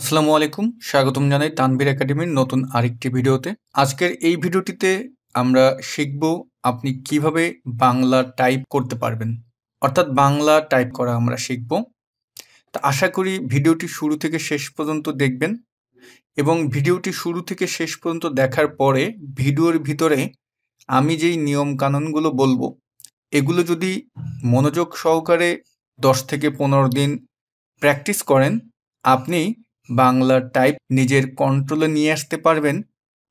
আসসালামু আলাইকুম স্বাগতম জানাই তানবীর একাডেমির নতুন আরেকটি ভিডিওতে আজকের এই ভিডিওটিতে আমরা শিখব আপনি কিভাবে বাংলা টাইপ করতে পারবেন অর্থাৎ বাংলা টাইপ করা আমরা শিখব তা আশা করি ভিডিওটি শুরু থেকে শেষ পর্যন্ত দেখবেন এবং ভিডিওটি শুরু থেকে শেষ পর্যন্ত দেখার পরে ভিডিওর ভিতরে আমি যেই নিয়ম কানুনগুলো বলবো এগুলো যদি মনোযোগ সহকারে দশ থেকে পনেরো দিন প্র্যাকটিস করেন আপনি বাংলার টাইপ নিজের কন্ট্রোলে নিয়ে আসতে পারবেন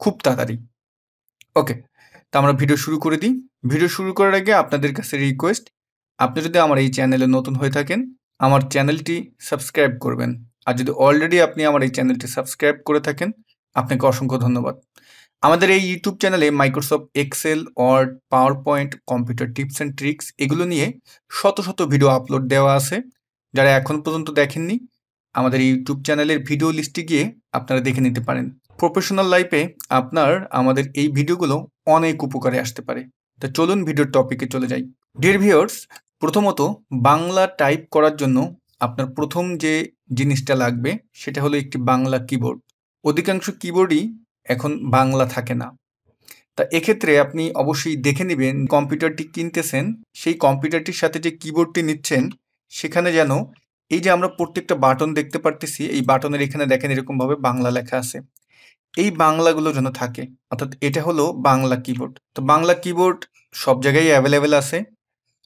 খুব তাড়াতাড়ি ওকে তা আমরা ভিডিও শুরু করে দিই ভিডিও শুরু করার আগে আপনাদের কাছে রিকোয়েস্ট আপনি যদি আমার এই চ্যানেলে নতুন হয়ে থাকেন আমার চ্যানেলটি সাবস্ক্রাইব করবেন আর যদি অলরেডি আপনি আমার এই চ্যানেলটি সাবস্ক্রাইব করে থাকেন আপনাকে অসংখ্য ধন্যবাদ আমাদের এই ইউটিউব চ্যানেলে Microsoft Excel Word PowerPoint computer tips and tricks এগুলো নিয়ে শত শত ভিডিও আপলোড দেওয়া আছে যারা এখন পর্যন্ত দেখেননি আমাদের ইউটিউব চ্যানেলের ভিডিও লিস্টে গিয়ে আপনারা দেখে নিতে পারেন প্রফেশনাল লাইফে আপনার আমাদের এই ভিডিওগুলো অনেক উপকারে আসতে পারে তা চলুন ভিডিওর টপিকে চলে যাই ডিয়ার ভিওর্স প্রথমত বাংলা টাইপ করার জন্য আপনার প্রথম যে জিনিসটা লাগবে সেটা হলো একটি বাংলা কিবোর্ড অধিকাংশ কিবোর্ডই এখন বাংলা থাকে না তা এক্ষেত্রে আপনি অবশ্যই দেখে নেবেন কম্পিউটারটি কিনতেছেন সেই কম্পিউটারটির সাথে যে কিবোর্ডটি নিচ্ছেন সেখানে যেন এই যে আমরা প্রত্যেকটা বাটন দেখতে পারতেছি এই বাটনের এখানে দেখেন এরকমভাবে বাংলা লেখা আছে এই বাংলাগুলো যেন থাকে অর্থাৎ এটা হলো বাংলা কিবোর্ড তো বাংলা কিবোর্ড সব জায়গায় অ্যাভেলেবেল আছে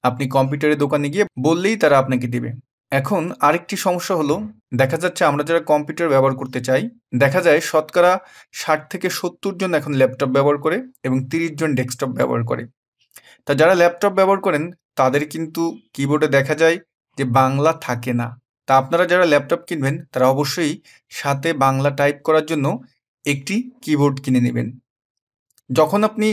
আপনি কম্পিউটারের দোকানে গিয়ে বললেই তারা আপনাকে দিবে এখন আরেকটি সমস্যা হলো দেখা যাচ্ছে আমরা যারা কম্পিউটার ব্যবহার করতে চাই দেখা যায় শতকরা ষাট থেকে সত্তর জন এখন ল্যাপটপ ব্যবহার করে এবং তিরিশ জন ডেস্কটপ ব্যবহার করে তা যারা ল্যাপটপ ব্যবহার করেন তাদের কিন্তু কিবোর্ডে দেখা যায় যে বাংলা থাকে না তা আপনারা যারা ল্যাপটপ কিনবেন তারা অবশ্যই সাথে বাংলা টাইপ করার জন্য একটি কিবোর্ড কিনে নেবেন যখন আপনি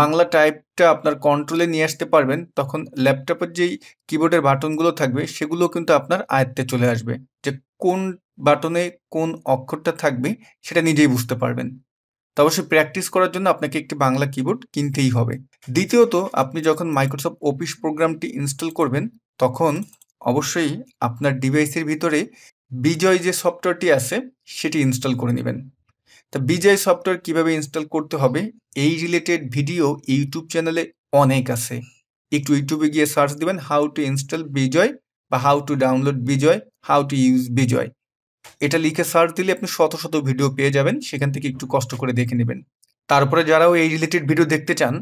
বাংলা টাইপটা আপনার কন্ট্রোলে নিয়ে আসতে পারবেন তখন ল্যাপটপের যেই কিবোর্ডের বাটনগুলো থাকবে সেগুলো কিন্তু আপনার আয়ত্তে চলে আসবে যে কোন বাটনে কোন অক্ষরটা থাকবে সেটা নিজেই বুঝতে পারবেন তো অবশ্যই প্র্যাকটিস করার জন্য আপনাকে একটি বাংলা কিবোর্ড কিনতেই হবে দ্বিতীয়ত আপনি যখন মাইক্রোসফট অফিস প্রোগ্রামটি ইনস্টল করবেন তখন অবশ্যই আপনার ডিভাইসের ভিতরে বিজয় যে সফটওয়্যারটি আছে সেটি ইনস্টল করে নেবেন তা বিজয় সফটওয়্যার কিভাবে ইনস্টল করতে হবে এই রিলেটেড ভিডিও ইউটিউব চ্যানেলে অনেক আছে একটু ইউটিউবে গিয়ে সার্চ দেবেন হাউ টু ইনস্টল বিজয় বা how to download Bijoy how to use Bijoy এটা লিখে সার্চ দিলে আপনি শত শত ভিডিও পেয়ে যাবেন সেখান থেকে একটু কষ্ট করে দেখে নেবেন তারপরে যারাও এই রিলেটেড ভিডিও দেখতে চান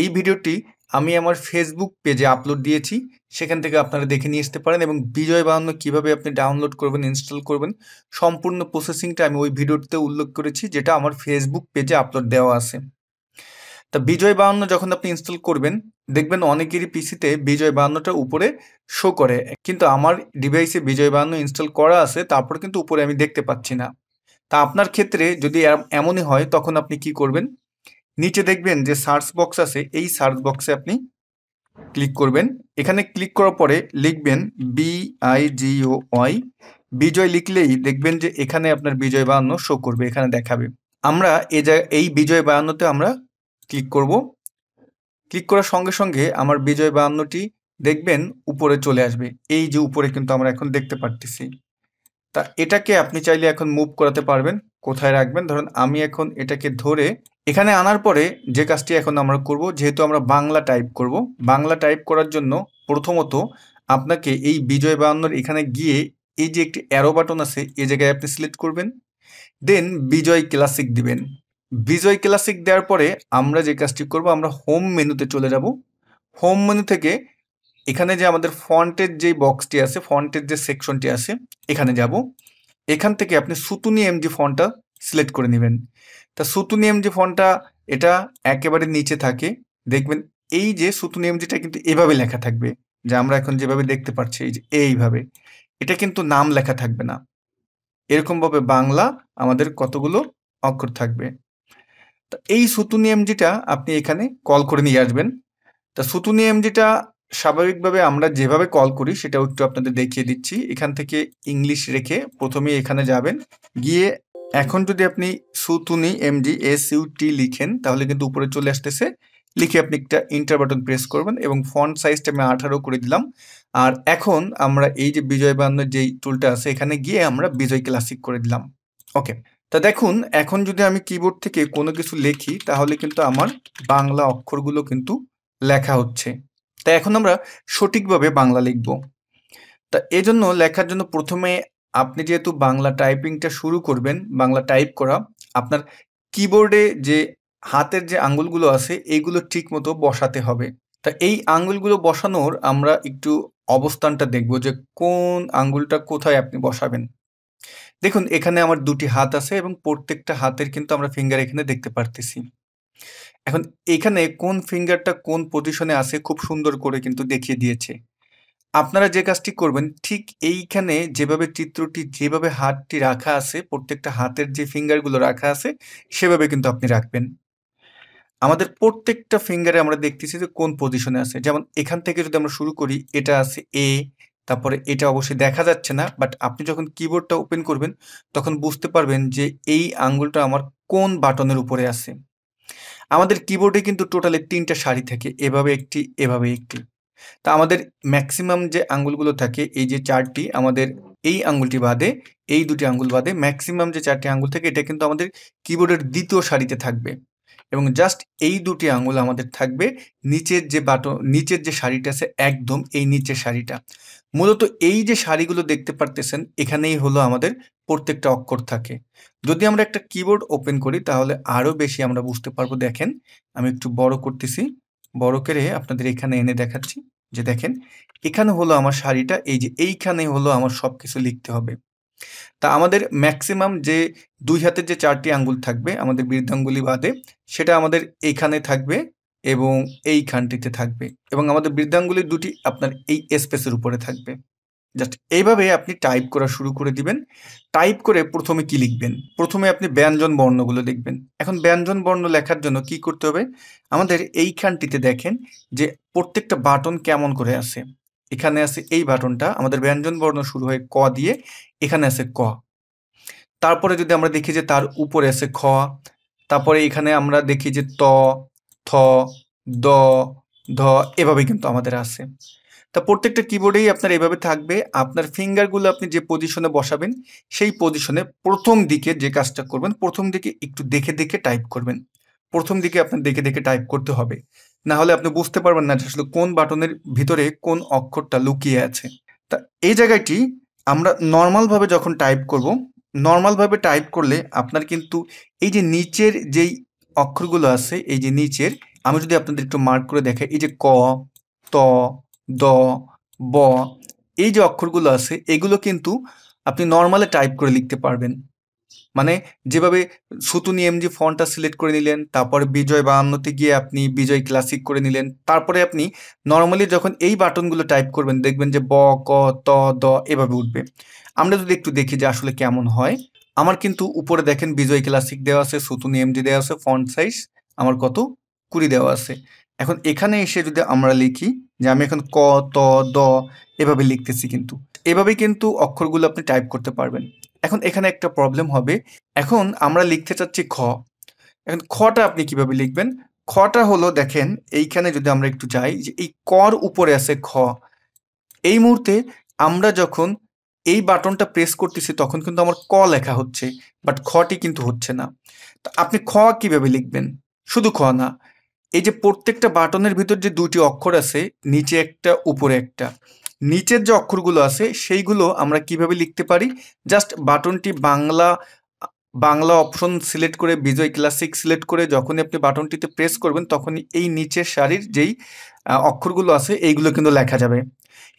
এই ভিডিওটি আমি আমার ফেসবুক পেজে আপলোড দিয়েছি সেখান থেকে আপনারা দেখে নিয়ে আসতে পারেন এবং বিজয় বাহান্ন কীভাবে আপনি ডাউনলোড করবেন ইনস্টল করবেন সম্পূর্ণ প্রসেসিংটা আমি ওই ভিডিওতে উল্লেখ করেছি যেটা আমার ফেসবুক পেজে আপলোড দেওয়া আছে তা বিজয় বাহান্ন যখন আপনি ইনস্টল করবেন দেখবেন অনেকেরই পিসিতে বিজয় বাহান্নটা উপরে শো করে কিন্তু আমার ডিভাইসে বিজয় বাহান্ন ইনস্টল করা আছে তারপর কিন্তু উপরে আমি দেখতে পাচ্ছি না তা আপনার ক্ষেত্রে যদি এমনই হয় তখন আপনি কি করবেন নিচে দেখবেন যে সার্চ বক্স আছে এই সার্চ বক্সে আপনি ক্লিক করবেন এখানে ক্লিক করার পরে লিখবেন B I O Y Bijoy লিখলেই দেখবেন যে এখানে আপনার বিজয় বায়ান্ন শো করবে এখানে দেখাবে আমরা এ এই বিজয় বায়ান্নতে আমরা ক্লিক করব ক্লিক করার সঙ্গে সঙ্গে আমার বিজয় বায়ান্নটি দেখবেন উপরে চলে আসবে এই যে উপরে কিন্তু আমরা এখন দেখতে পারতেছি তা এটাকে আপনি চাইলে এখন মুভ করাতে পারবেন কোথায় রাখবেন ধরুন আমি এখন এটাকে ধরে এখানে আনার পরে যে কাজটি এখন আমরা করব যেহেতু আমরা বাংলা টাইপ করব বাংলা টাইপ করার জন্য প্রথমত আপনাকে এই বিজয় বায়ান্নর এখানে গিয়ে এই যে একটি অ্যারো বাটন আছে এই জায়গায় আপনি সিলেক্ট করবেন দেন বিজয় ক্লাসিক দিবেন বিজয় ক্লাসিক দেওয়ার পরে আমরা যে কাজটি করব আমরা হোম মেনুতে চলে যাব হোম মেনু থেকে এখানে যে আমাদের ফন্টের যে বক্সটি আছে ফন্টের যে সেকশনটি আছে এখানে যাব এখান থেকে আপনি সুতুনি এমজি ফন্টটা সিলেক্ট করে নেবেন তা সুতুনিয়াম যে ফোনটা এটা একেবারে নিচে থাকে দেখবেন এই যে সুতুনিয়াম যেটা কিন্তু এভাবে লেখা থাকবে যা আমরা এখন যেভাবে দেখতে পাচ্ছি এই যে এইভাবে এটা কিন্তু নাম লেখা থাকবে না এরকমভাবে বাংলা আমাদের কতগুলো অক্ষর থাকবে তা এই নিয়ম যেটা আপনি এখানে কল করে নিয়ে আসবেন তা নিয়ম যেটা স্বাভাবিকভাবে আমরা যেভাবে কল করি সেটা একটু আপনাদের দেখিয়ে দিচ্ছি এখান থেকে ইংলিশ রেখে প্রথমে এখানে যাবেন গিয়ে এখন যদি আপনি সুতুনি এমডি এস টি লিখেন তাহলে কিন্তু উপরে চলে আসতেছে লিখে আপনি একটা ইন্টার বাটন প্রেস করবেন এবং ফন্ট সাইজটা আমি আঠারো করে দিলাম আর এখন আমরা এই যে বিজয় বান্ধব যেই টুলটা আছে এখানে গিয়ে আমরা বিজয় ক্লাসিক করে দিলাম ওকে তা দেখুন এখন যদি আমি কিবোর্ড থেকে কোনো কিছু লেখি তাহলে কিন্তু আমার বাংলা অক্ষরগুলো কিন্তু লেখা হচ্ছে তা এখন আমরা সঠিকভাবে বাংলা লিখব তা এজন্য লেখার জন্য প্রথমে আপনি যেহেতু বাংলা টাইপিংটা শুরু করবেন বাংলা টাইপ করা আপনার কিবোর্ডে যে হাতের যে আঙ্গুলগুলো আছে এইগুলো ঠিক মতো বসাতে হবে তা এই আঙ্গুলগুলো বসানোর আমরা একটু অবস্থানটা দেখব যে কোন আঙ্গুলটা কোথায় আপনি বসাবেন দেখুন এখানে আমার দুটি হাত আছে এবং প্রত্যেকটা হাতের কিন্তু আমরা ফিঙ্গার এখানে দেখতে পারতেছি এখন এখানে কোন ফিঙ্গারটা কোন পজিশনে আছে খুব সুন্দর করে কিন্তু দেখিয়ে দিয়েছে আপনারা যে কাজটি করবেন ঠিক এইখানে যেভাবে চিত্রটি যেভাবে হাতটি রাখা আছে প্রত্যেকটা হাতের যে ফিঙ্গারগুলো রাখা আছে সেভাবে কিন্তু আপনি রাখবেন আমাদের প্রত্যেকটা ফিঙ্গারে আমরা দেখতেছি যে কোন পজিশনে আছে যেমন এখান থেকে যদি আমরা শুরু করি এটা আছে এ তারপরে এটা অবশ্যই দেখা যাচ্ছে না বাট আপনি যখন কিবোর্ডটা ওপেন করবেন তখন বুঝতে পারবেন যে এই আঙ্গুলটা আমার কোন বাটনের উপরে আছে আমাদের কিবোর্ডে কিন্তু টোটালি তিনটা শাড়ি থাকে এভাবে একটি এভাবে একটি তা আমাদের ম্যাক্সিমাম যে আঙ্গুলগুলো থাকে এই যে চারটি আমাদের এই আঙ্গুলটি বাদে এই দুটি আঙ্গুল বাদে ম্যাক্সিমাম যে চারটি আঙ্গুল থাকে এটা কিন্তু আমাদের কিবোর্ডের দ্বিতীয় সারিতে থাকবে এবং জাস্ট এই দুটি আঙুল আমাদের থাকবে নিচের যে বাটন নিচের যে শাড়িটা আছে একদম এই নিচের শাড়িটা মূলত এই যে শাড়িগুলো দেখতে পারতেছেন এখানেই হলো আমাদের প্রত্যেকটা অক্ষর থাকে যদি আমরা একটা কিবোর্ড ওপেন করি তাহলে আরও বেশি আমরা বুঝতে পারবো দেখেন আমি একটু বড় করতেছি বড় করে আপনাদের এখানে এনে দেখাচ্ছি যে দেখেন এখানে হলো আমার শাড়িটা এই যে এইখানে হলো আমার সব কিছু লিখতে হবে তা আমাদের ম্যাক্সিমাম যে দুই হাতের যে চারটি আঙ্গুল থাকবে আমাদের বৃদ্ধাঙ্গুলি বাদে সেটা আমাদের এইখানে থাকবে এবং এইখানটিতে থাকবে এবং আমাদের বৃদ্ধাঙ্গুলি দুটি আপনার এই স্পেসের উপরে থাকবে জাস্ট এইভাবে আপনি টাইপ করা শুরু করে দিবেন টাইপ করে প্রথমে কি লিখবেন প্রথমে আপনি ব্যঞ্জন বর্ণগুলো লিখবেন এখন ব্যঞ্জন বর্ণ লেখার জন্য কি করতে হবে আমাদের এইখানটিতে দেখেন যে প্রত্যেকটা বাটন কেমন করে আছে এখানে আছে এই বাটনটা আমাদের ব্যঞ্জন বর্ণ শুরু হয় ক দিয়ে এখানে আছে ক তারপরে যদি আমরা দেখি যে তার উপরে আছে খ তারপরে এখানে আমরা দেখি যে ত থ দ ধ এভাবে কিন্তু আমাদের আছে তা প্রত্যেকটা কিবোর্ডেই আপনার এভাবে থাকবে আপনার ফিঙ্গারগুলো আপনি যে পজিশনে বসাবেন সেই পজিশনে প্রথম দিকে যে কাজটা করবেন প্রথম দিকে একটু দেখে দেখে টাইপ করবেন প্রথম দিকে আপনার দেখে দেখে টাইপ করতে হবে না হলে আপনি বুঝতে পারবেন না আসলে কোন বাটনের ভিতরে কোন অক্ষরটা লুকিয়ে আছে তা এই জায়গাটি আমরা নর্মালভাবে যখন টাইপ করব নর্মালভাবে টাইপ করলে আপনার কিন্তু এই যে নিচের যেই অক্ষরগুলো আছে এই যে নিচের আমি যদি আপনাদের একটু মার্ক করে দেখাই এই যে ক ত দ ব এই যে অক্ষরগুলো আছে এগুলো কিন্তু আপনি নর্মালে টাইপ করে লিখতে পারবেন মানে যেভাবে সুতুনি এমজি ফন্টটা সিলেক্ট করে নিলেন তারপরে বিজয় বায়ান্নতে গিয়ে আপনি বিজয় ক্লাসিক করে নিলেন তারপরে আপনি নর্মালি যখন এই বাটনগুলো টাইপ করবেন দেখবেন যে ব ক ত দ এভাবে উঠবে আমরা যদি একটু দেখি যে আসলে কেমন হয় আমার কিন্তু উপরে দেখেন বিজয় ক্লাসিক দেওয়া আছে সুতুনি এমজি দেওয়া আছে ফন্ট সাইজ আমার কত কুড়ি দেওয়া আছে এখন এখানে এসে যদি আমরা লিখি যে আমি এখন ক ত দ এভাবে লিখতেছি কিন্তু এভাবে কিন্তু অক্ষরগুলো আপনি টাইপ করতে পারবেন এখন এখানে একটা প্রবলেম হবে এখন আমরা লিখতে চাচ্ছি খ এখন খটা আপনি কিভাবে লিখবেন খটা হলো দেখেন এইখানে যদি আমরা একটু যাই যে এই কর উপরে আছে খ এই মুহূর্তে আমরা যখন এই বাটনটা প্রেস করতেছি তখন কিন্তু আমার ক লেখা হচ্ছে বাট খটি কিন্তু হচ্ছে না আপনি খ কিভাবে লিখবেন শুধু খ না এই যে প্রত্যেকটা বাটনের ভিতর যে দুটি অক্ষর আছে নিচে একটা উপরে একটা নিচের যে অক্ষরগুলো আছে সেইগুলো আমরা কিভাবে লিখতে পারি জাস্ট বাটনটি বাংলা বাংলা অপশন সিলেক্ট করে বিজয় ক্লাসিক সিলেক্ট করে যখনই আপনি বাটনটিতে প্রেস করবেন তখনই এই নিচের সারির যেই অক্ষরগুলো আছে এইগুলো কিন্তু লেখা যাবে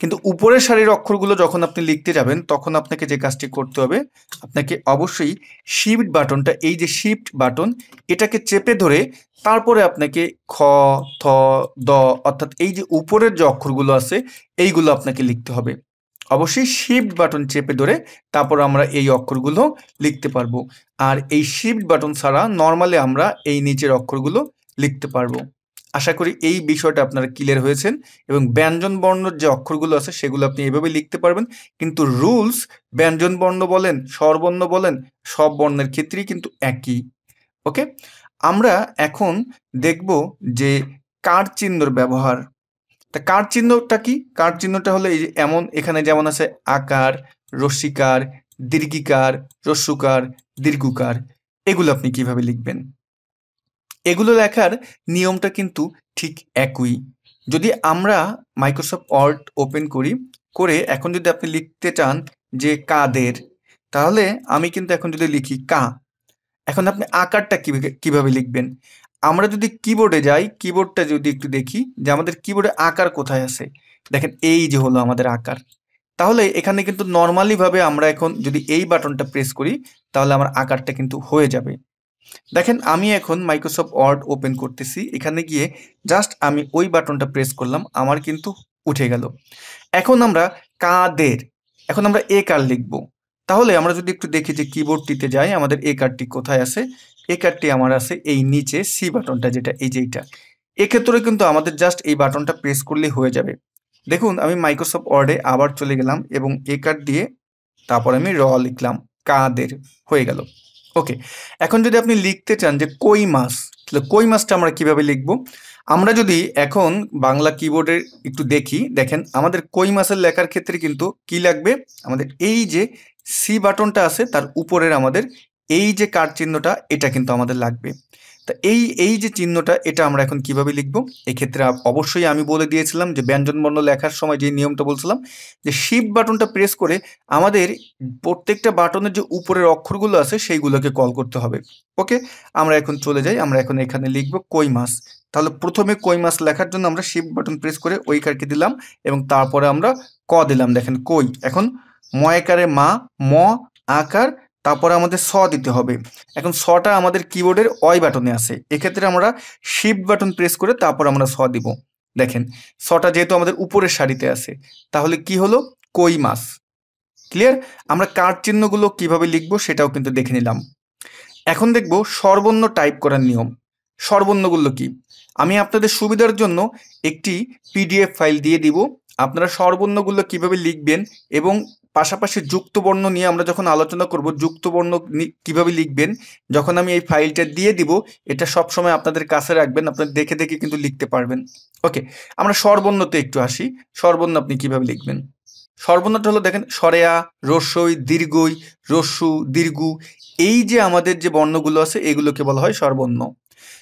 কিন্তু উপরের সারির অক্ষরগুলো যখন আপনি লিখতে যাবেন তখন আপনাকে যে কাজটি করতে হবে আপনাকে অবশ্যই শিফট বাটনটা এই যে শিফট বাটন এটাকে চেপে ধরে তারপরে আপনাকে খ থ দ অর্থাৎ এই যে উপরের যে অক্ষরগুলো আছে এইগুলো আপনাকে লিখতে হবে অবশ্যই শিফট বাটন চেপে ধরে তারপর আমরা এই অক্ষরগুলো লিখতে পারবো আর এই শিফট বাটন ছাড়া নর্মালি আমরা এই নিচের অক্ষরগুলো লিখতে পারবো আশা করি এই বিষয়টা আপনারা ক্লিয়ার হয়েছেন এবং ব্যঞ্জন বর্ণর যে অক্ষরগুলো আছে সেগুলো আপনি এভাবে লিখতে পারবেন কিন্তু রুলস ব্যঞ্জন বর্ণ বলেন স্বরবর্ণ বলেন সব বর্ণের ক্ষেত্রেই কিন্তু একই ওকে আমরা এখন দেখব যে কার চিহ্নর ব্যবহার তা কার চিহ্নটা কি কার চিহ্নটা হলো এই এমন এখানে যেমন আছে আকার রশ্মিকার দীর্ঘিকার রস্যুকার দীর্ঘকার এগুলো আপনি কিভাবে লিখবেন এগুলো লেখার নিয়মটা কিন্তু ঠিক একই যদি আমরা মাইক্রোসফট ওয়ার্ড ওপেন করি করে এখন যদি আপনি লিখতে চান যে কাদের তাহলে আমি কিন্তু এখন যদি লিখি কা এখন আপনি আকারটা কিভাবে লিখবেন আমরা যদি কিবোর্ডে যাই কিবোর্ডটা যদি একটু দেখি যে আমাদের কিবোর্ডে আকার কোথায় আছে দেখেন এই যে হলো আমাদের আকার তাহলে এখানে কিন্তু নর্মালিভাবে আমরা এখন যদি এই বাটনটা প্রেস করি তাহলে আমার আকারটা কিন্তু হয়ে যাবে দেখেন আমি এখন মাইক্রোসফট ওয়ার্ড ওপেন করতেছি এখানে গিয়ে জাস্ট আমি ওই বাটনটা প্রেস করলাম আমার কিন্তু উঠে গেল এখন আমরা কাদের এখন আমরা এ কার লিখব তাহলে আমরা যদি একটু দেখি যে কিবোর্ডটিতে যাই আমাদের এ কারটি কোথায় আছে এ কারটি আমার আছে এই নিচে সি বাটনটা যেটা এই যে এইটা এক্ষেত্রে কিন্তু আমাদের জাস্ট এই বাটনটা প্রেস করলে হয়ে যাবে দেখুন আমি মাইক্রোসফট ওয়ার্ডে আবার চলে গেলাম এবং এ কার্ড দিয়ে তারপর আমি র লিখলাম কাদের হয়ে গেল ওকে এখন যদি আপনি লিখতে চান যে কই মাছ তাহলে কই মাছটা আমরা কীভাবে লিখব আমরা যদি এখন বাংলা কিবোর্ডের একটু দেখি দেখেন আমাদের কই মাছের লেখার ক্ষেত্রে কিন্তু কি লাগবে আমাদের এই যে সি বাটনটা আছে তার উপরের আমাদের এই যে কার চিহ্নটা এটা কিন্তু আমাদের লাগবে তা এই এই যে চিহ্নটা এটা আমরা এখন কিভাবে লিখব এক্ষেত্রে অবশ্যই আমি বলে দিয়েছিলাম যে ব্যঞ্জনবর্ণ লেখার সময় যে নিয়মটা বলছিলাম যে শিব বাটনটা প্রেস করে আমাদের প্রত্যেকটা বাটনের যে উপরের অক্ষরগুলো আছে সেইগুলোকে কল করতে হবে ওকে আমরা এখন চলে যাই আমরা এখন এখানে লিখব কই মাছ তাহলে প্রথমে কই মাছ লেখার জন্য আমরা শিব বাটন প্রেস করে ওই কারকে দিলাম এবং তারপরে আমরা ক দিলাম দেখেন কই এখন ময়কারে মা ম আকার তারপরে আমাদের স দিতে হবে এখন সটা আমাদের কিবোর্ডের অয় বাটনে আসে এক্ষেত্রে আমরা শিফট বাটন প্রেস করে তারপর আমরা স দিব দেখেন সটা যেহেতু আমাদের উপরের সারিতে আছে তাহলে কি হলো কই মাছ ক্লিয়ার আমরা কার চিহ্নগুলো কিভাবে লিখবো সেটাও কিন্তু দেখে নিলাম এখন দেখব সর্বণ্য টাইপ করার নিয়ম সর্বণ্যগুলো কি আমি আপনাদের সুবিধার জন্য একটি পিডিএফ ফাইল দিয়ে দিব আপনারা সর্বণ্যগুলো কিভাবে লিখবেন এবং পাশাপাশি যুক্তবর্ণ নিয়ে আমরা যখন আলোচনা করব যুক্তবর্ণ কিভাবে লিখবেন যখন আমি এই ফাইলটা দিয়ে দিব এটা সব সময় আপনাদের কাছে রাখবেন আপনারা দেখে দেখে কিন্তু লিখতে পারবেন ওকে আমরা সর্বর্ণতে একটু আসি সর্বর্ণ আপনি কিভাবে লিখবেন স্বরবর্ণটা হলো দেখেন সরেয়া রস্যই দীর্ঘই রস্যু দীর্ঘ এই যে আমাদের যে বর্ণগুলো আছে এগুলোকে বলা হয় সর্বর্ণ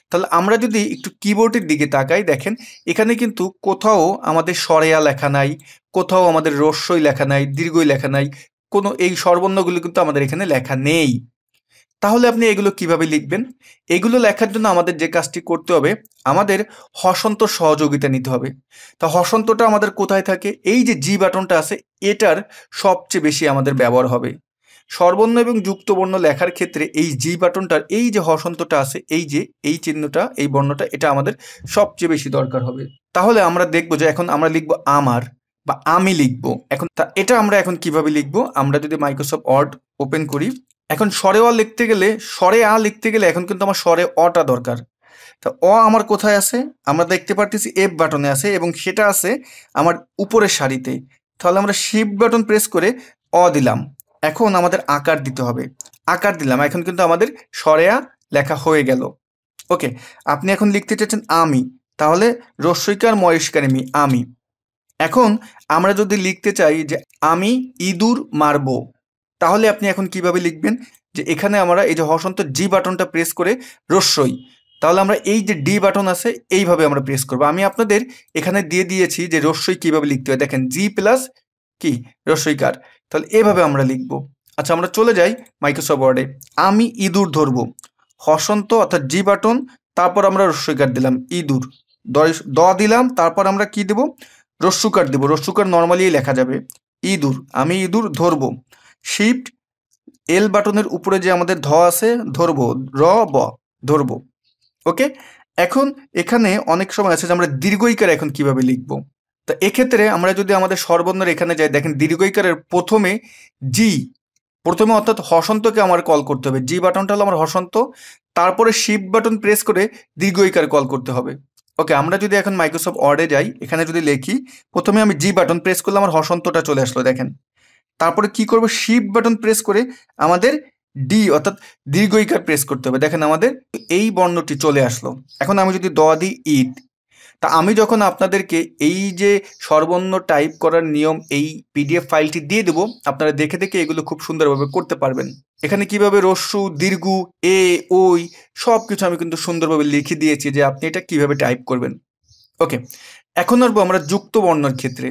তাহলে আমরা যদি একটু কিবোর্ডের দিকে তাকাই দেখেন এখানে কিন্তু কোথাও আমাদের সরেয়া লেখা নাই কোথাও আমাদের রস্যই লেখা নাই দীর্ঘই লেখা নাই কোনো এই সর্বন্নগুলো কিন্তু আমাদের এখানে লেখা নেই তাহলে আপনি এগুলো কিভাবে লিখবেন এগুলো লেখার জন্য আমাদের যে কাজটি করতে হবে আমাদের হসন্ত সহযোগিতা নিতে হবে তা হসন্তটা আমাদের কোথায় থাকে এই যে জি বাটনটা আছে এটার সবচেয়ে বেশি আমাদের ব্যবহার হবে সর্বর্ণ এবং যুক্তবর্ণ লেখার ক্ষেত্রে এই জি বাটনটার এই যে হসন্তটা আছে এই যে এই চিহ্নটা এই বর্ণটা এটা আমাদের সবচেয়ে বেশি দরকার হবে তাহলে আমরা দেখব যে এখন আমরা লিখব আমার বা আমি লিখব এখন এটা আমরা এখন কিভাবে লিখব আমরা যদি মাইক্রোসফট ওয়ার্ড ওপেন করি এখন স্বরে অ লিখতে গেলে স্বরে আ লিখতে গেলে এখন কিন্তু আমার স্বরে অটা দরকার তা অ আমার কোথায় আছে আমরা দেখতে পারতেছি এফ বাটনে আছে এবং সেটা আছে আমার উপরের সারিতে তাহলে আমরা শিফট বাটন প্রেস করে অ দিলাম এখন আমাদের আকার দিতে হবে আকার দিলাম এখন কিন্তু আমাদের সরেয়া লেখা হয়ে গেল ওকে আপনি এখন লিখতে চাচ্ছেন আমি তাহলে রস্বইকার ময়স্কারিমি আমি এখন আমরা যদি লিখতে চাই যে আমি ইঁদুর মারব তাহলে আপনি এখন কিভাবে লিখবেন যে এখানে আমরা এই যে হসন্ত জি বাটনটা প্রেস করে রস্যই তাহলে আমরা এই যে ডি বাটন আছে এইভাবে আমরা প্রেস করব আমি আপনাদের এখানে দিয়ে দিয়েছি যে রস্যই কিভাবে লিখতে হয় দেখেন জি প্লাস কি রস্যইকার তাহলে এভাবে আমরা লিখব আচ্ছা আমরা চলে যাই মাইক্রোসফট ওয়ার্ডে আমি ইঁদুর ধরব হসন্ত অর্থাৎ জি বাটন তারপর আমরা রস্যকার দিলাম ইঁদুর দ দিলাম তারপর আমরা কি দেব রস্যকার দেব রস্যকার নর্মালি লেখা যাবে ইঁদুর আমি ইঁদুর ধরব শিফট এল বাটনের উপরে যে আমাদের ধ আছে ধরব র ব ধরব ওকে এখন এখানে অনেক সময় আছে যে আমরা দীর্ঘইকার এখন কিভাবে লিখব তো এক্ষেত্রে আমরা যদি আমাদের স্বরবন্ধর এখানে যাই দেখেন দীর্ঘইকারের প্রথমে জি প্রথমে অর্থাৎ হসন্তকে আমার কল করতে হবে জি বাটনটা হলো আমার হসন্ত তারপরে শিপ বাটন প্রেস করে দীর্ঘইকার কল করতে হবে ওকে আমরা যদি এখন মাইক্রোসফট ওয়ার্ডে যাই এখানে যদি লেখি প্রথমে আমি জি বাটন প্রেস করলে আমার হসন্তটা চলে আসলো দেখেন তারপরে কি করব শিপ বাটন প্রেস করে আমাদের ডি অর্থাৎ দীর্ঘইকার প্রেস করতে হবে দেখেন আমাদের এই বর্ণটি চলে আসলো এখন আমি যদি দ দি ইট তা আমি যখন আপনাদেরকে এই যে সর্বন্ন টাইপ করার নিয়ম এই পিডিএফ ফাইলটি দিয়ে দেবো আপনারা দেখে দেখে এগুলো খুব সুন্দরভাবে করতে পারবেন এখানে কিভাবে রস্যু দীর্ঘ এ ওই সব কিছু আমি কিন্তু সুন্দরভাবে লিখে দিয়েছি যে আপনি এটা কিভাবে টাইপ করবেন ওকে এখন আসবো আমরা যুক্ত বর্ণর ক্ষেত্রে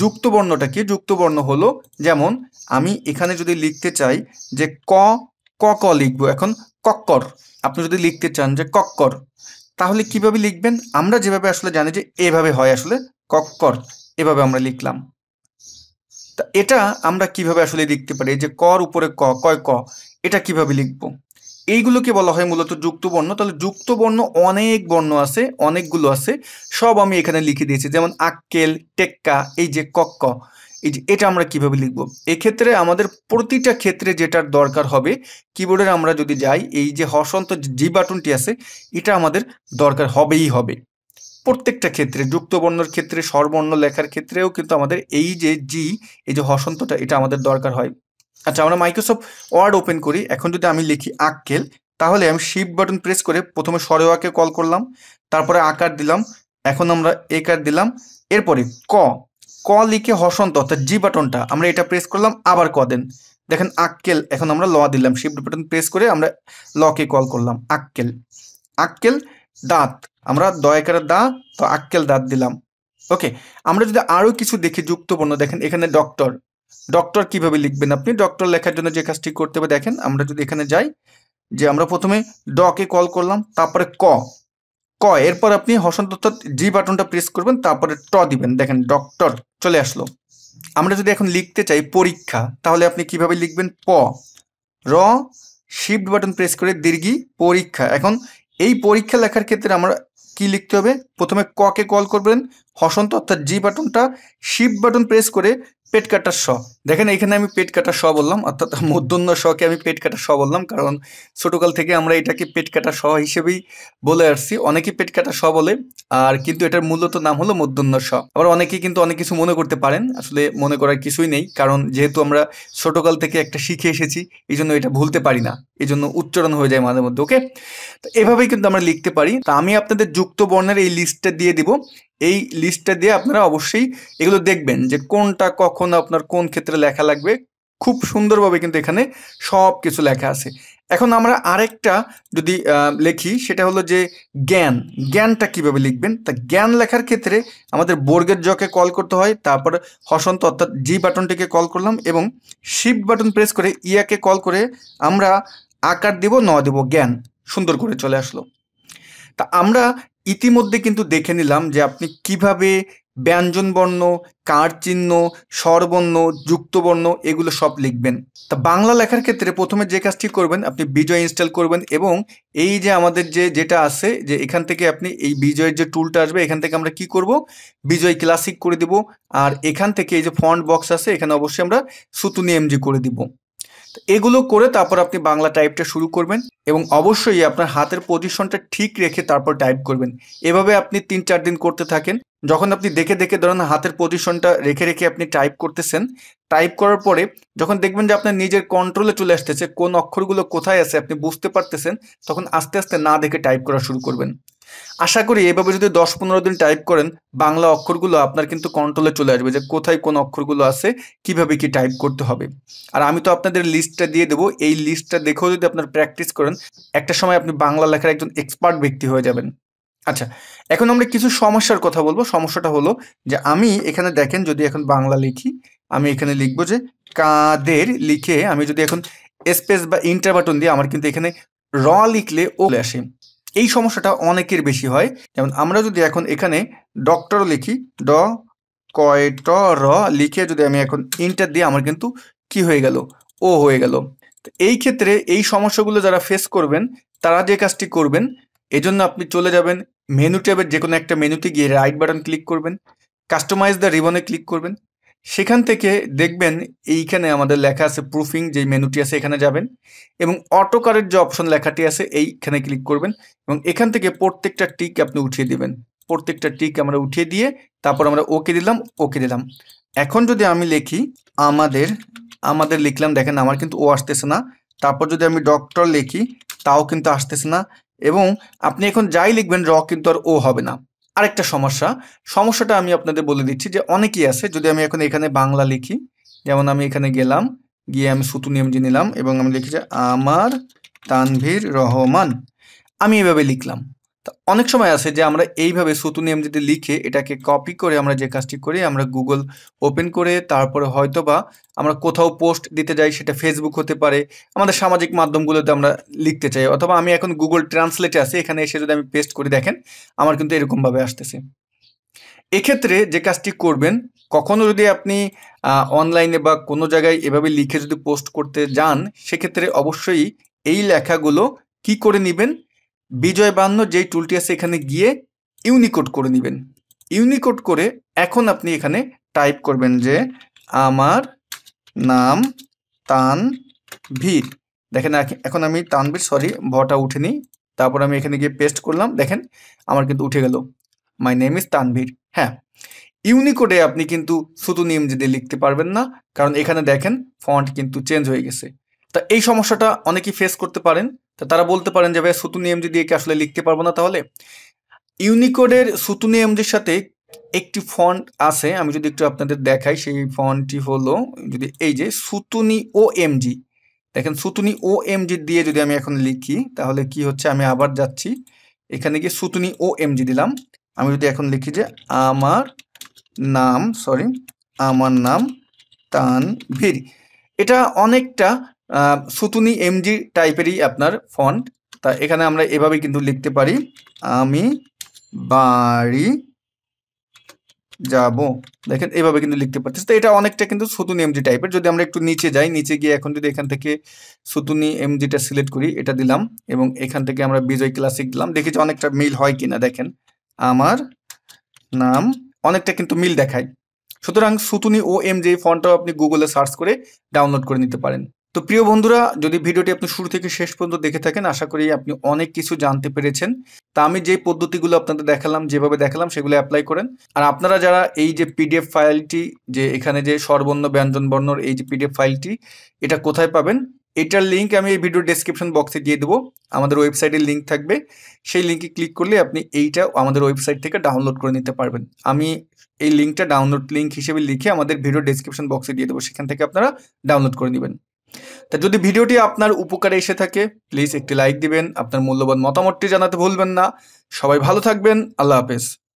যুক্ত বর্ণটা কি যুক্ত বর্ণ হলো যেমন আমি এখানে যদি লিখতে চাই যে ক ক ক লিখবো এখন কক্কর আপনি যদি লিখতে চান যে কক্কর তাহলে কিভাবে লিখবেন আমরা যেভাবে আসলে জানি যে এভাবে হয় আসলে কক্কর এভাবে আমরা লিখলাম তা এটা আমরা কিভাবে আসলে লিখতে পারি যে কর উপরে ক কয় ক এটা কিভাবে লিখব এইগুলোকে বলা হয় মূলত যুক্ত বর্ণ তাহলে যুক্ত বর্ণ অনেক বর্ণ আছে অনেকগুলো আছে সব আমি এখানে লিখে দিয়েছি যেমন আক্কেল টেক্কা এই যে কক্ক এই যে এটা আমরা কিভাবে লিখব এক্ষেত্রে আমাদের প্রতিটা ক্ষেত্রে যেটার দরকার হবে কিবোর্ডের আমরা যদি যাই এই যে হসন্ত জি বাটনটি আছে এটা আমাদের দরকার হবেই হবে প্রত্যেকটা ক্ষেত্রে যুক্তবর্ণর ক্ষেত্রে স্বরবর্ণ লেখার ক্ষেত্রেও কিন্তু আমাদের এই যে জি এই যে হসন্তটা এটা আমাদের দরকার হয় আচ্ছা আমরা মাইক্রোসফট ওয়ার্ড ওপেন করি এখন যদি আমি লিখি আক্কেল তাহলে আমি শিফট বাটন প্রেস করে প্রথমে সরেওয়াকে কল করলাম তারপরে আকার দিলাম এখন আমরা একার দিলাম এরপরে ক ক লিখে হসন্ত অর্থাৎ জি বাটনটা আমরা এটা প্রেস করলাম আবার ক দেন দেখেন আক্কেল এখন আমরা ল দিলাম শিফট বাটন প্রেস করে আমরা লকে কল করলাম আক্কেল আক্কেল দাঁত আমরা দয়াকার দা তো আক্কেল দাঁত দিলাম ওকে আমরা যদি আরও কিছু দেখি যুক্তপূর্ণ দেখেন এখানে ডক্টর ডক্টর কিভাবে লিখবেন আপনি ডক্টর লেখার জন্য যে কাজটি করতে হবে দেখেন আমরা যদি এখানে যাই যে আমরা প্রথমে ডকে কল করলাম তারপরে ক ক এরপর আপনি হসন্ত অর্থাৎ জি বাটনটা প্রেস করবেন তারপরে ট দিবেন দেখেন ডক্টর চলে আসলো আমরা যদি এখন লিখতে চাই পরীক্ষা তাহলে আপনি কিভাবে লিখবেন প র শিফট বাটন প্রেস করে দীর্ঘি পরীক্ষা এখন এই পরীক্ষা লেখার ক্ষেত্রে আমরা কি লিখতে হবে প্রথমে ককে কল করবেন হসন্ত অর্থাৎ জি বাটনটা শিফট বাটন প্রেস করে পেটকাটার স দেখেন এখানে আমি পেট কাটা শ বললাম অর্থাৎ মধ্যন্ন শকে আমি পেট কাটা শ বললাম কারণ ছোটোকাল থেকে আমরা এটাকে পেট কাটা শ হিসেবেই বলে আসছি অনেকে পেট কাটা শ বলে আর কিন্তু এটার মূলত নাম হলো মধ্যন্ন শ আবার অনেকে কিন্তু অনেক কিছু মনে করতে পারেন আসলে মনে করার কিছুই নেই কারণ যেহেতু আমরা ছোটোকাল থেকে একটা শিখে এসেছি এই জন্য এটা ভুলতে পারি না এই জন্য উচ্চারণ হয়ে যায় মাঝে মধ্যে ওকে তো এভাবেই কিন্তু আমরা লিখতে পারি তা আমি আপনাদের যুক্ত বর্ণের এই লিস্টটা দিয়ে দিব এই লিস্টটা দিয়ে আপনারা অবশ্যই এগুলো দেখবেন যে কোনটা কখন আপনার কোন ক্ষেত্রে করে লেখা লাগবে খুব সুন্দরভাবে কিন্তু এখানে সব কিছু লেখা আছে এখন আমরা আরেকটা যদি লেখি সেটা হলো যে জ্ঞান জ্ঞানটা কিভাবে লিখবেন তা জ্ঞান লেখার ক্ষেত্রে আমাদের বর্গের জকে কল করতে হয় তারপর হসন্ত অর্থাৎ জি বাটনটিকে কল করলাম এবং শিফট বাটন প্রেস করে ইয়াকে কল করে আমরা আকার দেব ন দেব জ্ঞান সুন্দর করে চলে আসলো তা আমরা ইতিমধ্যে কিন্তু দেখে নিলাম যে আপনি কিভাবে ব্যঞ্জনবর্ণ কারচিহ্ন স্বরবর্ণ যুক্তবর্ণ এগুলো সব লিখবেন তা বাংলা লেখার ক্ষেত্রে প্রথমে যে কাজটি করবেন আপনি বিজয় ইনস্টল করবেন এবং এই যে আমাদের যে যেটা আছে যে এখান থেকে আপনি এই বিজয়ের যে টুলটা আসবে এখান থেকে আমরা কি করব বিজয় ক্লাসিক করে দিব আর এখান থেকে এই যে ফন্ট বক্স আছে এখানে অবশ্যই আমরা সুতুনি এমজি করে দিব এগুলো করে তারপর আপনি বাংলা টাইপটা শুরু করবেন এবং অবশ্যই আপনার হাতের পজিশনটা ঠিক রেখে তারপর টাইপ করবেন এভাবে আপনি তিন চার দিন করতে থাকেন যখন আপনি দেখে দেখে ধরেন হাতের পজিশনটা রেখে রেখে আপনি টাইপ করতেছেন টাইপ করার পরে যখন দেখবেন যে আপনার নিজের কন্ট্রোলে চলে আসতেছে কোন অক্ষরগুলো কোথায় আছে আপনি বুঝতে পারতেছেন তখন আস্তে আস্তে না দেখে টাইপ করা শুরু করবেন আশা করি এভাবে যদি দশ পনেরো দিন টাইপ করেন বাংলা অক্ষরগুলো আপনার কিন্তু কন্ট্রোলে চলে আসবে যে কোথায় কোন অক্ষরগুলো আছে কিভাবে কি টাইপ করতে হবে আর আমি তো আপনাদের লিস্টটা দিয়ে দেবো এই লিস্টটা দেখেও যদি আপনার প্র্যাকটিস করেন একটা সময় আপনি বাংলা লেখার একজন এক্সপার্ট ব্যক্তি হয়ে যাবেন আচ্ছা এখন আমরা কিছু সমস্যার কথা বলবো সমস্যাটা হলো যে আমি এখানে দেখেন যদি এখন বাংলা লিখি আমি এখানে লিখবো যে কাদের লিখে আমি যদি এখন স্পেস বা ইন্টার বাটন দিয়ে আমার কিন্তু এখানে র লিখলে ও আসে এই সমস্যাটা অনেকের বেশি হয় যেমন আমরা যদি এখন এখানে ডক্টর লিখি ড কয়ট র লিখে যদি আমি এখন ইন্টার দিয়ে আমার কিন্তু কি হয়ে গেল ও হয়ে গেল এই ক্ষেত্রে এই সমস্যাগুলো যারা ফেস করবেন তারা যে কাজটি করবেন এজন্য আপনি চলে যাবেন মেনু ট্যাবের যে কোনো একটা মেনুতে গিয়ে রাইট বাটন ক্লিক করবেন কাস্টমাইজ দ্য রিবনে ক্লিক করবেন সেখান থেকে দেখবেন এইখানে আমাদের লেখা আছে প্রুফিং যে মেনুটি আছে এখানে যাবেন এবং অটো কারের যে অপশন লেখাটি আছে এইখানে ক্লিক করবেন এবং এখান থেকে প্রত্যেকটা টিক আপনি উঠিয়ে দিবেন প্রত্যেকটা টিক আমরা উঠিয়ে দিয়ে তারপর আমরা ওকে দিলাম ওকে দিলাম এখন যদি আমি লিখি আমাদের আমাদের লিখলাম দেখেন আমার কিন্তু ও আসতেছে না তারপর যদি আমি ডক্টর লিখি তাও কিন্তু আসতেছে না এবং আপনি এখন যাই লিখবেন র কিন্তু আর ও হবে না আরেকটা সমস্যা সমস্যাটা আমি আপনাদের বলে দিচ্ছি যে অনেকেই আছে যদি আমি এখন এখানে বাংলা লিখি যেমন আমি এখানে গেলাম গিয়ে আমি সুতু নিয়মজি নিলাম এবং আমি লিখি যে আমার তানভীর রহমান আমি এভাবে লিখলাম অনেক সময় আছে যে আমরা এইভাবে সুতু নিয়ম যদি লিখে এটাকে কপি করে আমরা যে কাজটি করি আমরা গুগল ওপেন করে তারপরে হয়তো বা আমরা কোথাও পোস্ট দিতে যাই সেটা ফেসবুক হতে পারে আমাদের সামাজিক মাধ্যমগুলোতে আমরা লিখতে চাই অথবা আমি এখন গুগল ট্রান্সলেটে আছি এখানে এসে যদি আমি পেস্ট করে দেখেন আমার কিন্তু এরকমভাবে আসতেছে এক্ষেত্রে যে কাজটি করবেন কখনো যদি আপনি অনলাইনে বা কোনো জায়গায় এভাবে লিখে যদি পোস্ট করতে যান সেক্ষেত্রে অবশ্যই এই লেখাগুলো কি করে নেবেন বিজয় বান্ন যেই টুলটি আছে এখানে গিয়ে ইউনিকোড করে নেবেন ইউনিকোড করে এখন আপনি এখানে টাইপ করবেন যে আমার নাম তান তানভীর দেখেন এখন আমি তানভীর সরি ভটা উঠেনি তারপর আমি এখানে গিয়ে পেস্ট করলাম দেখেন আমার কিন্তু উঠে গেল মাই নেম ইজ তানভীর হ্যাঁ ইউনিকোডে আপনি কিন্তু শুধু নেম যদি লিখতে পারবেন না কারণ এখানে দেখেন ফন্ট কিন্তু চেঞ্জ হয়ে গেছে তা এই সমস্যাটা অনেকেই ফেস করতে পারেন তা তারা বলতে পারেন যে ভাই সুতুনি এমজি দিয়ে কি আসলে লিখতে পারবো না তাহলে ইউনিকোডের সুতুনি এমজির সাথে একটি ফন্ট আছে আমি যদি একটু আপনাদের দেখাই সেই ফন্টটি হলো যদি এই যে সুতুনি ও এমজি দেখেন সুতুনি ও এমজি দিয়ে যদি আমি এখন লিখি তাহলে কি হচ্ছে আমি আবার যাচ্ছি এখানে গিয়ে সুতুনি ও এমজি দিলাম আমি যদি এখন লিখি যে আমার নাম সরি আমার নাম তানভীর এটা অনেকটা সুতুনি এমজি টাইপেরই আপনার ফন্ট তা এখানে আমরা এভাবে কিন্তু লিখতে পারি আমি বাড়ি যাব দেখেন এভাবে কিন্তু লিখতে পারতেছি তো এটা অনেকটা কিন্তু সুতুনি এমজি টাইপের যদি আমরা একটু নিচে যাই নিচে গিয়ে এখন যদি এখান থেকে সুতুনি এমজিটা সিলেক্ট করি এটা দিলাম এবং এখান থেকে আমরা বিজয় ক্লাসিক দিলাম দেখি যে অনেকটা মিল হয় কিনা দেখেন আমার নাম অনেকটা কিন্তু মিল দেখায় সুতরাং সুতুনি ও এম যে ফন্টটাও আপনি গুগলে সার্চ করে ডাউনলোড করে নিতে পারেন তো প্রিয় বন্ধুরা যদি ভিডিওটি আপনি শুরু থেকে শেষ পর্যন্ত দেখে থাকেন আশা করি আপনি অনেক কিছু জানতে পেরেছেন তা আমি যে পদ্ধতিগুলো আপনাদের দেখালাম যেভাবে দেখালাম সেগুলো অ্যাপ্লাই করেন আর আপনারা যারা এই যে পিডিএফ ফাইলটি যে এখানে যে স্বরবর্ণ বর্ণর এই যে পিডিএফ ফাইলটি এটা কোথায় পাবেন এটার লিঙ্ক আমি এই ভিডিও ডেসক্রিপশন বক্সে দিয়ে দেবো আমাদের ওয়েবসাইটের লিঙ্ক থাকবে সেই লিঙ্কে ক্লিক করলে আপনি এইটা আমাদের ওয়েবসাইট থেকে ডাউনলোড করে নিতে পারবেন আমি এই লিঙ্কটা ডাউনলোড লিঙ্ক হিসেবে লিখে আমাদের ভিডিও ডেসক্রিপশন বক্সে দিয়ে দেবো সেখান থেকে আপনারা ডাউনলোড করে নেবেন তা যদি ভিডিওটি আপনার উপকারে এসে থাকে প্লিজ একটি লাইক দিবেন আপনার মূল্যবান মতামতটি জানাতে ভুলবেন না সবাই ভালো থাকবেন আল্লাহ হাফেজ